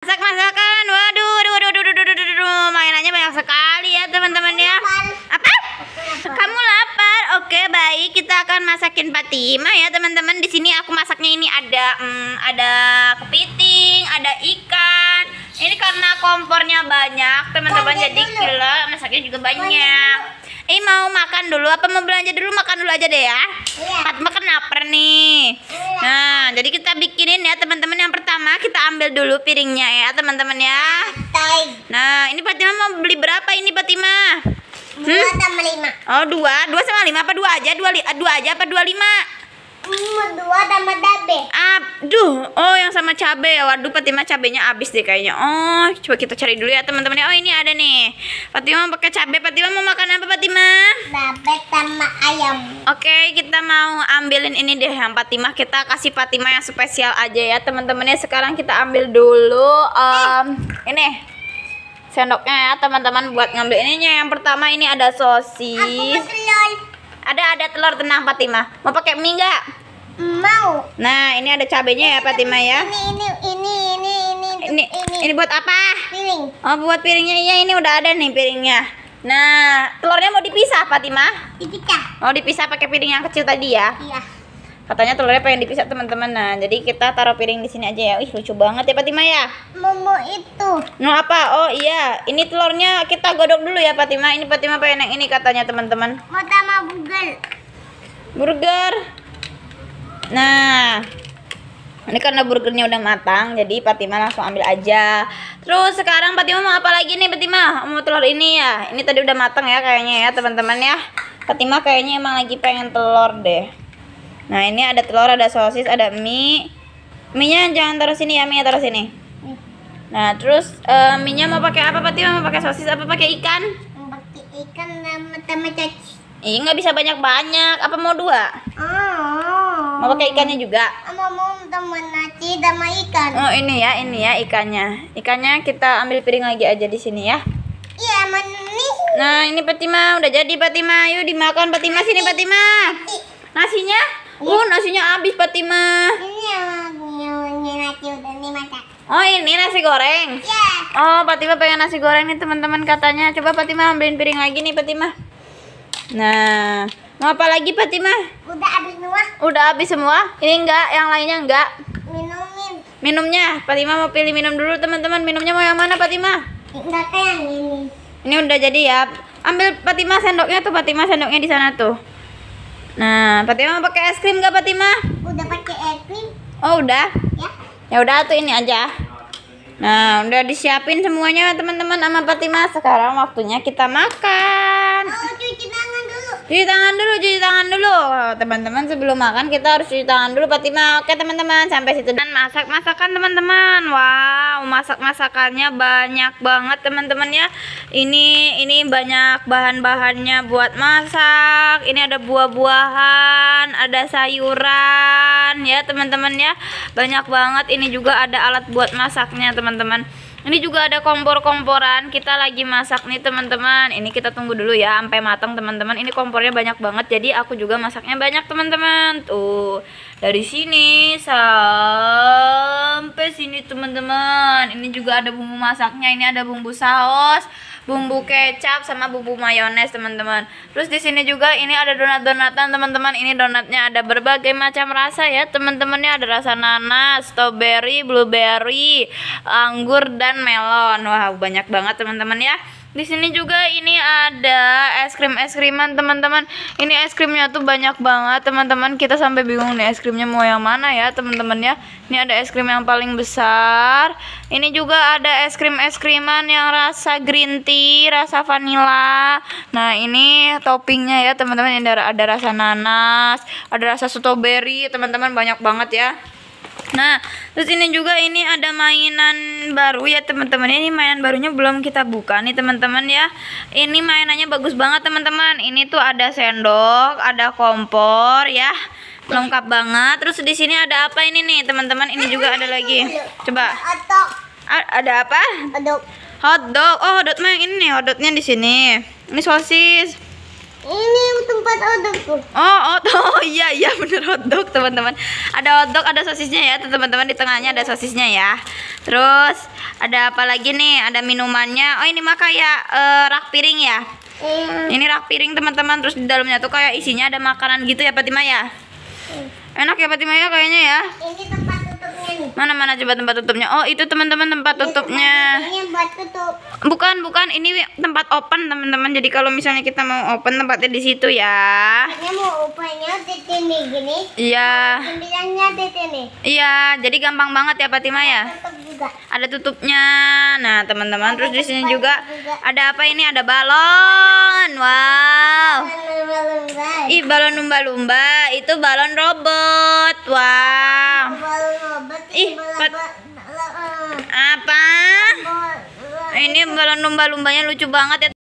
masak masakan waduh waduh waduh waduh waduh, waduh, waduh. mainannya banyak sekali ya teman-teman ya apa kamu lapar oke baik kita akan masakin Fatima ya teman-teman di sini aku masaknya ini ada hmm, ada kepiting ada ikan ini karena kompornya banyak teman-teman jadi gila masaknya juga banyak Eh mau makan dulu apa mau belanja dulu makan dulu aja deh ya. Iya. Fatima makan kenapa nih? Iya. Nah, jadi kita bikinin ya teman-teman yang pertama pertama kita ambil dulu piringnya ya teman-teman ya nah ini Fatima mau beli berapa ini Fatima dua hmm? sama lima oh dua dua sama lima apa dua aja dua, dua aja apa dua lima Dua sama cabe. Aduh, oh yang sama cabe ya. Waduh, Fatima cabenya habis deh kayaknya. Oh, coba kita cari dulu ya teman-teman. Oh, ini ada nih. Fatima pakai cabe. Fatima mau makan apa, Fatima? Cabe sama ayam. Oke, okay, kita mau ambilin ini deh yang Fatima. Kita kasih Fatima yang spesial aja ya, teman-teman ya. Sekarang kita ambil dulu um, eh. ini sendoknya ya, teman-teman buat ngambil ininya. Yang pertama ini ada sosis. Aku ada ada telur tenang Fatima. Mau pakai mie nggak? Mau. Nah, ini ada cabenya ya Fatima ya. Ini ini ini ini ini ini ini, buat apa? Piring. Oh, buat piringnya. Iya, ini udah ada nih piringnya. Nah, telurnya mau dipisah Fatima? Dipisah. Mau oh, dipisah pakai piring yang kecil tadi ya? Iya katanya telurnya pengen dipisah teman-teman nah jadi kita taruh piring di sini aja ya wih lucu banget ya Fatima ya Momo itu no apa oh iya ini telurnya kita godok dulu ya Fatima ini Fatima pengen yang ini katanya teman-teman mau sama burger burger nah ini karena burgernya udah matang jadi Fatima langsung ambil aja terus sekarang Fatima mau apa lagi nih Fatima mau telur ini ya ini tadi udah matang ya kayaknya ya teman-teman ya Fatima kayaknya emang lagi pengen telur deh Nah, ini ada telur, ada sosis, ada mie. Mie-nya jangan taruh sini ya, mie taruh sini. Nah, terus uh, mie-nya mau pakai apa, Pati? Mau pakai sosis apa pakai ikan? pakai ikan sama sama caci. iya nggak bisa banyak-banyak. Apa mau dua? Oh. Mau pakai ikannya juga? Mau mau sama nasi sama ikan. Oh, ini ya, ini ya ikannya. Ikannya kita ambil piring lagi aja di sini ya. Iya, manis. Nah, ini Patima udah jadi Patima. Yuk dimakan Patima sini Patima. Iya. Nasinya? Oh, nasinya habis Fatima. Ini iya, yang nasi udah nih, kak. Ya. Oh, ini nasi goreng. Iya. Oh, Fatima pengen nasi goreng nih teman-teman katanya. Coba Fatima ambilin piring lagi nih Fatima. Nah, mau apa lagi Fatima? Udah habis semua. Udah habis semua? Ini enggak, yang lainnya enggak. Minumin. Minumnya, Fatima mau pilih minum dulu teman-teman. Minumnya mau yang mana Fatima? Enggak yang ini. Ini udah jadi ya. Ambil Fatima sendoknya tuh, Fatima sendoknya di sana tuh. Nah, Fatima pakai es krim gak Fatima? Udah pakai es krim. Oh, udah? Ya. Ya udah tuh ini aja. Nah, udah disiapin semuanya teman-teman sama Fatima. Sekarang waktunya kita makan. Oh, cuci tangan dulu cuci tangan dulu teman-teman sebelum makan kita harus cuci tangan dulu Fatima oke teman-teman sampai situ dan masak masakan teman-teman wow masak masakannya banyak banget teman-teman ya ini ini banyak bahan-bahannya buat masak ini ada buah-buahan ada sayuran ya teman-teman ya banyak banget ini juga ada alat buat masaknya teman-teman ini juga ada kompor-komporan kita lagi masak nih teman-teman ini kita tunggu dulu ya sampai matang teman-teman ini kompornya banyak banget jadi aku juga masaknya banyak teman-teman tuh dari sini sampai sini teman-teman ini juga ada bumbu masaknya ini ada bumbu saus bumbu kecap sama bumbu mayones teman-teman terus di sini juga ini ada donat-donatan teman-teman ini donatnya ada berbagai macam rasa ya teman teman Ini ada rasa nanas strawberry blueberry anggur dan melon wah banyak banget teman-teman ya di sini juga ini ada es krim es kriman teman-teman. Ini es krimnya tuh banyak banget teman-teman. Kita sampai bingung nih es krimnya mau yang mana ya teman-teman ya. Ini ada es krim yang paling besar. Ini juga ada es krim es kriman yang rasa green tea, rasa vanilla. Nah ini toppingnya ya teman-teman. Ada ada rasa nanas, ada rasa strawberry teman-teman banyak banget ya. Nah, terus ini juga ini ada mainan baru ya teman-teman. Ini mainan barunya belum kita buka nih teman-teman ya. Ini mainannya bagus banget teman-teman. Ini tuh ada sendok, ada kompor ya. Lengkap banget. Terus di sini ada apa ini nih teman-teman? Ini juga ada lagi. Coba. A ada apa? Hotdog. Hotdog. Oh, hotdog main ini nih, hotdognya di sini. Ini sosis. Ini tempat tuh. Oh, oh, oh iya iya bener odok teman-teman. Ada odok, ada sosisnya ya teman-teman di tengahnya ada sosisnya ya. Terus ada apa lagi nih? Ada minumannya. Oh ini mah kayak uh, rak piring ya. Iya. Ini rak piring teman-teman. Terus di dalamnya tuh kayak isinya ada makanan gitu ya Fatima ya. Iya. Enak ya Fatima ya kayaknya ya. Ini tempat Mana mana coba tempat tutupnya? Oh, itu teman-teman tempat tutupnya. buat Bukan, bukan. Ini tempat open, teman-teman. Jadi kalau misalnya kita mau open tempatnya di situ ya. Ini mau opennya di sini gini. Iya. Iya, jadi gampang banget ya Fatima ya. Ada tutupnya. Nah, teman-teman, terus di sini juga, ada apa ini? Ada balon. Wow. Ih, balon lumba-lumba. Itu balon robot. Wow. Balon robot Ih, pet. Apa? Ini balon lumba-lumbanya lucu banget ya.